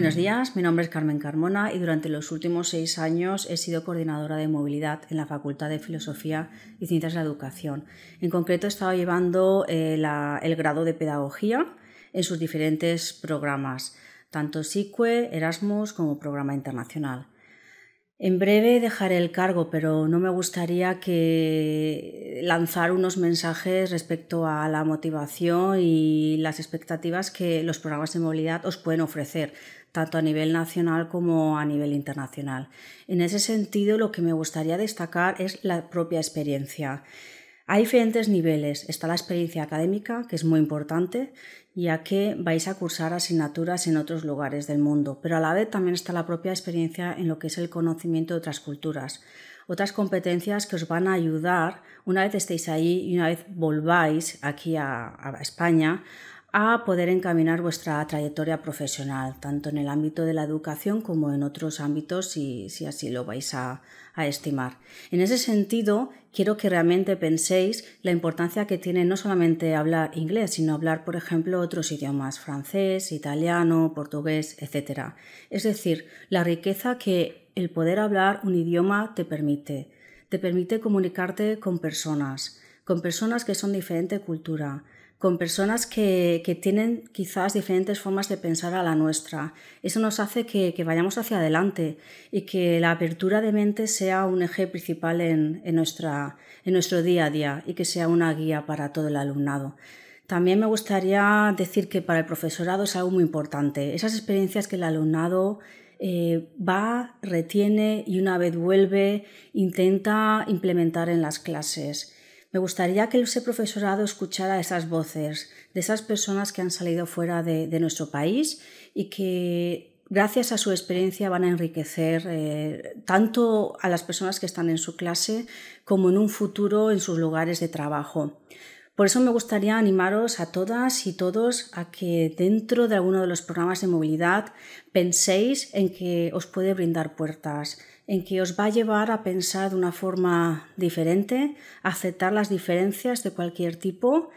Buenos días, mi nombre es Carmen Carmona y durante los últimos seis años he sido coordinadora de movilidad en la Facultad de Filosofía y Ciencias de la Educación. En concreto, he estado llevando eh, el grado de pedagogía en sus diferentes programas, tanto SICUE, Erasmus como programa internacional. En breve dejaré el cargo, pero no me gustaría que lanzar unos mensajes respecto a la motivación y las expectativas que los programas de movilidad os pueden ofrecer, tanto a nivel nacional como a nivel internacional. En ese sentido, lo que me gustaría destacar es la propia experiencia. Hay diferentes niveles. Está la experiencia académica, que es muy importante, ya que vais a cursar asignaturas en otros lugares del mundo, pero a la vez también está la propia experiencia en lo que es el conocimiento de otras culturas. Otras competencias que os van a ayudar una vez estéis ahí y una vez volváis aquí a, a España a poder encaminar vuestra trayectoria profesional, tanto en el ámbito de la educación como en otros ámbitos, si, si así lo vais a, a, estimar. En ese sentido, quiero que realmente penséis la importancia que tiene no solamente hablar inglés, sino hablar, por ejemplo, otros idiomas, francés, italiano, portugués, etc. Es decir, la riqueza que el poder hablar un idioma te permite. Te permite comunicarte con personas, con personas que son de diferente cultura, con personas que, que, tienen quizás diferentes formas de pensar a la nuestra. Eso nos hace que, vayamos hacia adelante y que la apertura de mente sea un eje principal en, en, nuestra, en nuestro día a día y que sea una guía para todo el alumnado. También me gustaría decir que para el profesorado es algo muy importante. Esas experiencias que el alumnado eh, va, retiene y una vez vuelve, intenta implementar en las clases. Me gustaría que ese profesorado escuchara esas voces de esas personas que han salido fuera de, nuestro país y que gracias a su experiencia van a enriquecer eh, tanto a las personas que están en su clase como en un futuro en sus lugares de trabajo. Por eso me gustaría animaros a todas y todos a que dentro de alguno de los programas de movilidad penséis en que os puede brindar puertas, en que os va a llevar a pensar de una forma diferente, a aceptar las diferencias de cualquier tipo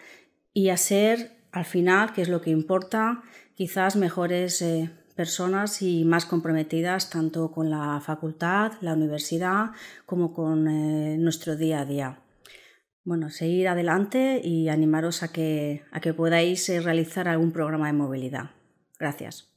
y a ser, al final, que es lo que importa, quizás mejores eh, personas y más comprometidas tanto con la facultad, la universidad, como con eh, nuestro día a día bueno, seguir adelante y animaros a que, a que podáis eh, realizar algún programa de movilidad. Gracias.